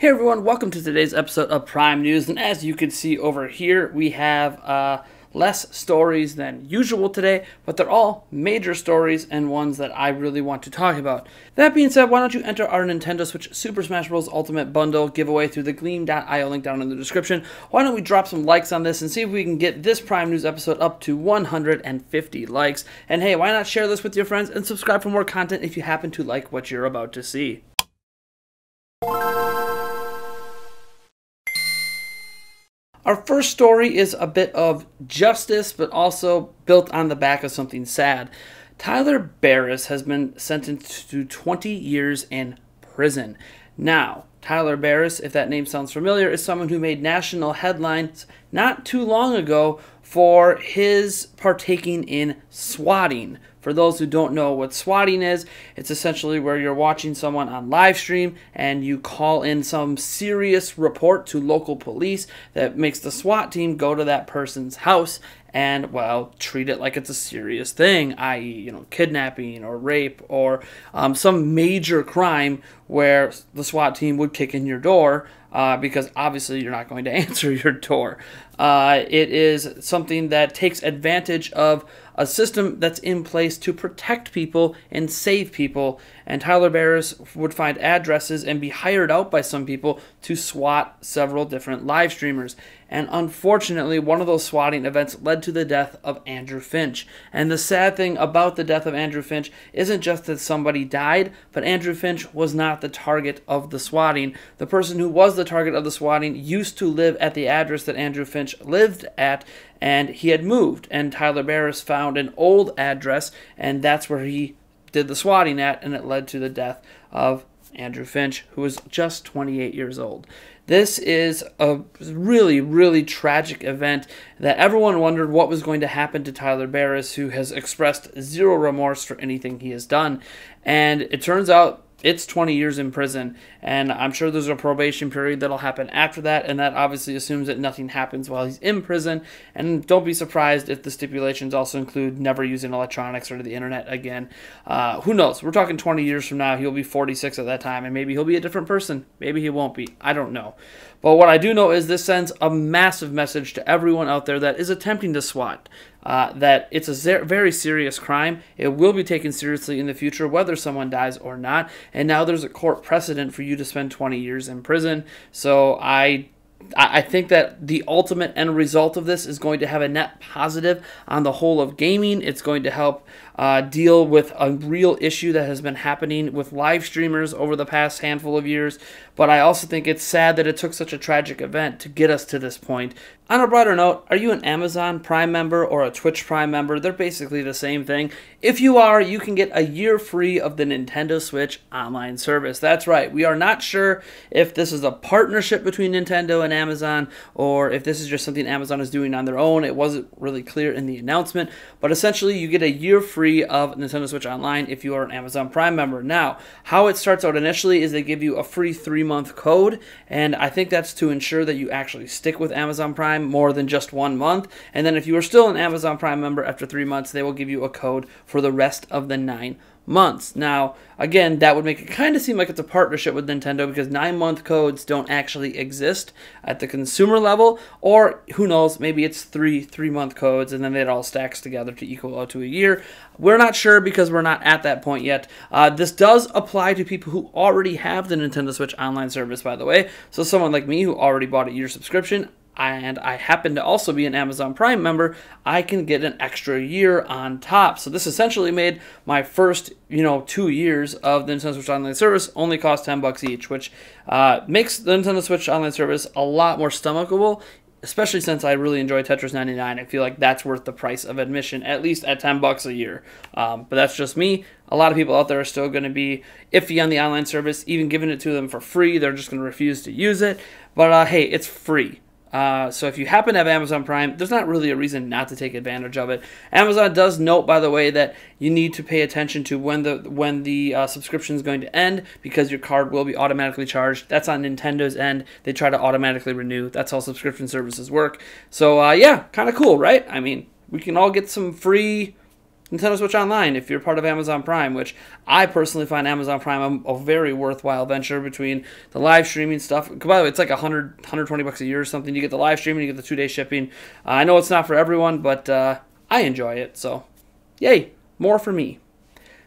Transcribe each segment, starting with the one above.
Hey everyone, welcome to today's episode of Prime News. And as you can see over here, we have uh, less stories than usual today, but they're all major stories and ones that I really want to talk about. That being said, why don't you enter our Nintendo Switch Super Smash Bros. Ultimate Bundle giveaway through the gleam.io link down in the description? Why don't we drop some likes on this and see if we can get this Prime News episode up to 150 likes? And hey, why not share this with your friends and subscribe for more content if you happen to like what you're about to see? Our first story is a bit of justice, but also built on the back of something sad. Tyler Barris has been sentenced to 20 years in prison. Now, Tyler Barris, if that name sounds familiar, is someone who made national headlines not too long ago for his partaking in swatting for those who don't know what swatting is, it's essentially where you're watching someone on live stream and you call in some serious report to local police that makes the SWAT team go to that person's house and well treat it like it's a serious thing i.e you know kidnapping or rape or um, some major crime where the swat team would kick in your door uh, because obviously you're not going to answer your door. Uh, it is something that takes advantage of a system that's in place to protect people and save people. And Tyler Barris would find addresses and be hired out by some people to SWAT several different live streamers. And unfortunately, one of those swatting events led to the death of Andrew Finch. And the sad thing about the death of Andrew Finch isn't just that somebody died, but Andrew Finch was not the target of the swatting. The person who was the target of the swatting, used to live at the address that Andrew Finch lived at, and he had moved. And Tyler Barris found an old address, and that's where he did the swatting at, and it led to the death of Andrew Finch, who was just 28 years old. This is a really, really tragic event that everyone wondered what was going to happen to Tyler Barris, who has expressed zero remorse for anything he has done. And it turns out it's 20 years in prison. And I'm sure there's a probation period that'll happen after that. And that obviously assumes that nothing happens while he's in prison. And don't be surprised if the stipulations also include never using electronics or the internet again. Uh, who knows? We're talking 20 years from now. He'll be 46 at that time. And maybe he'll be a different person. Maybe he won't be. I don't know. But what I do know is this sends a massive message to everyone out there that is attempting to SWAT. Uh, that it's a very serious crime. It will be taken seriously in the future, whether someone dies or not. And now there's a court precedent for you to spend 20 years in prison. So I I think that the ultimate end result of this is going to have a net positive on the whole of gaming. It's going to help uh, deal with a real issue that has been happening with live streamers over the past handful of years. But I also think it's sad that it took such a tragic event to get us to this point on a brighter note, are you an Amazon Prime member or a Twitch Prime member? They're basically the same thing. If you are, you can get a year free of the Nintendo Switch online service. That's right. We are not sure if this is a partnership between Nintendo and Amazon or if this is just something Amazon is doing on their own. It wasn't really clear in the announcement, but essentially you get a year free of Nintendo Switch online if you are an Amazon Prime member. Now, how it starts out initially is they give you a free 3-month code, and I think that's to ensure that you actually stick with Amazon Prime Prime more than just one month. And then if you are still an Amazon Prime member after three months, they will give you a code for the rest of the nine months. Now, again, that would make it kind of seem like it's a partnership with Nintendo because nine month codes don't actually exist at the consumer level, or who knows, maybe it's three three month codes and then it all stacks together to equal out to a year. We're not sure because we're not at that point yet. Uh, this does apply to people who already have the Nintendo Switch online service, by the way. So, someone like me who already bought a year subscription, and I happen to also be an Amazon Prime member, I can get an extra year on top. So this essentially made my first, you know, two years of the Nintendo Switch Online service only cost 10 bucks each, which uh, makes the Nintendo Switch Online service a lot more stomachable, especially since I really enjoy Tetris 99. I feel like that's worth the price of admission, at least at 10 bucks a year. Um, but that's just me. A lot of people out there are still going to be iffy on the online service, even giving it to them for free. They're just going to refuse to use it. But uh, hey, it's free. Uh, so if you happen to have Amazon Prime, there's not really a reason not to take advantage of it. Amazon does note, by the way, that you need to pay attention to when the when the uh, subscription is going to end because your card will be automatically charged. That's on Nintendo's end. They try to automatically renew. That's how subscription services work. So uh, yeah, kind of cool, right? I mean, we can all get some free Nintendo Switch Online if you're part of Amazon Prime, which I personally find Amazon Prime a, a very worthwhile venture between the live streaming stuff. By the way, it's like 100, 120 bucks a year or something. You get the live streaming, you get the two day shipping. Uh, I know it's not for everyone, but uh, I enjoy it. So, yay, more for me.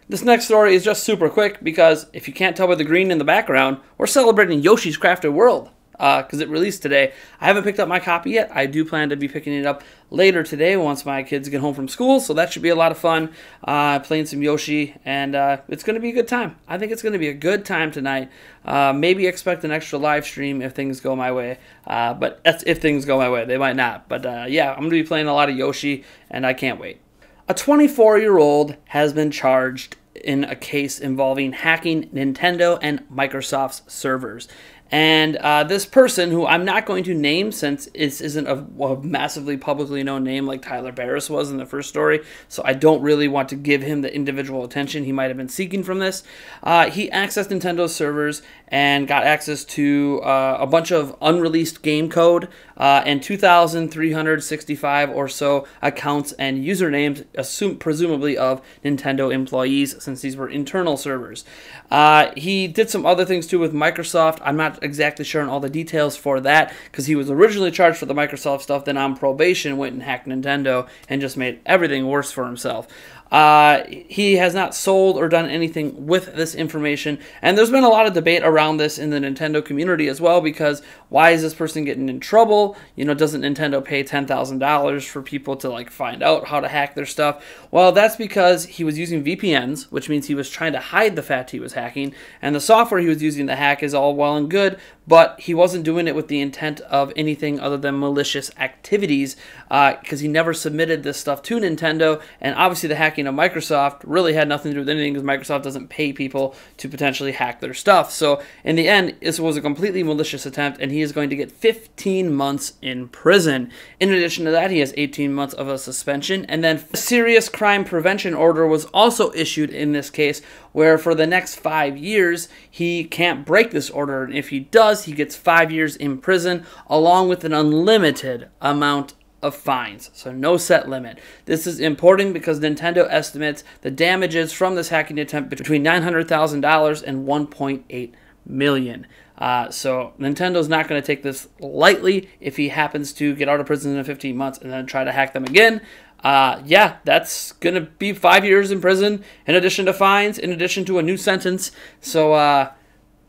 This next story is just super quick because if you can't tell by the green in the background, we're celebrating Yoshi's Crafted World because uh, it released today. I haven't picked up my copy yet. I do plan to be picking it up later today once my kids get home from school, so that should be a lot of fun. Uh, playing some Yoshi, and uh, it's going to be a good time. I think it's going to be a good time tonight. Uh, maybe expect an extra live stream if things go my way, uh, but that's if things go my way. They might not, but uh, yeah, I'm going to be playing a lot of Yoshi, and I can't wait. A 24 year old has been charged in a case involving hacking Nintendo and Microsoft's servers. And uh, this person, who I'm not going to name since this isn't a, a, massively publicly known name like Tyler Barris was in the first story, so I don't really want to give him the individual attention he might have been seeking from this. Uh, he accessed Nintendo's servers and got access to uh, a bunch of unreleased game code uh, and 2,365 or so accounts and usernames, assume, presumably of Nintendo employees, since these were internal servers. Uh, he did some other things too with Microsoft. I'm not exactly sure on all the details for that because he was originally charged for the Microsoft stuff, then on probation went and hacked Nintendo and just made everything worse for himself. Uh, he has not sold or done anything with this information. And there's been a lot of debate around this in the Nintendo community as well because why is this person getting in trouble? You know, doesn't Nintendo pay $10,000 for people to like find out how to hack their stuff? Well, that's because he was using VPNs, which means he was trying to hide the fact he was hacking. And the software he was using to hack is all well and good, but he wasn't doing it with the intent of anything other than malicious activities because uh, he never submitted this stuff to Nintendo. And obviously, the hacking hacking of Microsoft really had nothing to do with anything because Microsoft doesn't pay people to potentially hack their stuff. So in the end, this was a completely malicious attempt, and he is going to get 15 months in prison. In addition to that, he has 18 months of a suspension, and then a serious crime prevention order was also issued in this case, where for the next five years he can't break this order, and if he does, he gets five years in prison along with an unlimited amount of fines, so no set limit. This is important because Nintendo estimates the damages from this hacking attempt between $900,000 and 1.8 million. Uh, so Nintendo's not going to take this lightly if he happens to get out of prison in 15 months and then try to hack them again. Uh, yeah, that's going to be five years in prison in addition to fines, in addition to a new sentence. So, uh,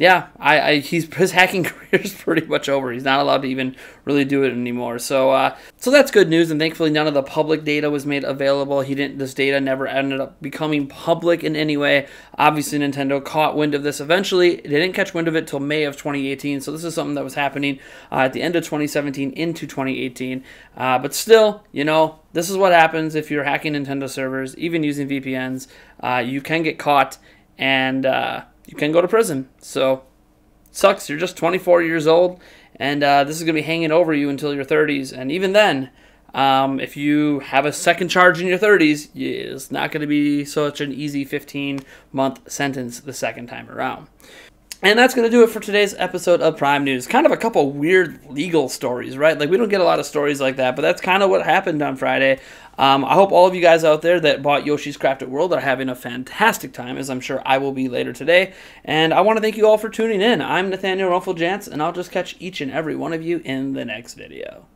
yeah, I, I he's his hacking career is pretty much over. He's not allowed to even really do it anymore. So uh, so that's good news, and thankfully none of the public data was made available. He didn't. This data never ended up becoming public in any way. Obviously, Nintendo caught wind of this eventually. They didn't catch wind of it till May of 2018. So this is something that was happening uh, at the end of 2017 into 2018. Uh, but still, you know, this is what happens if you're hacking Nintendo servers, even using VPNs. Uh, you can get caught and uh, you can go to prison. So sucks. You're just 24 years old, and uh, this is going to be hanging over you until your 30s. And even then, um, if you have a second charge in your 30s, it's not going to be such an easy 15 month sentence the second time around. And that's going to do it for today's episode of Prime News. Kind of a couple weird legal stories, right? Like, we don't get a lot of stories like that, but that's kind of what happened on Friday. Um, I hope all of you guys out there that bought Yoshi's Crafted World are having a fantastic time, as I'm sure I will be later today. And I want to thank you all for tuning in. I'm Nathaniel Rumpel Jantz, and I'll just catch each and every one of you in the next video.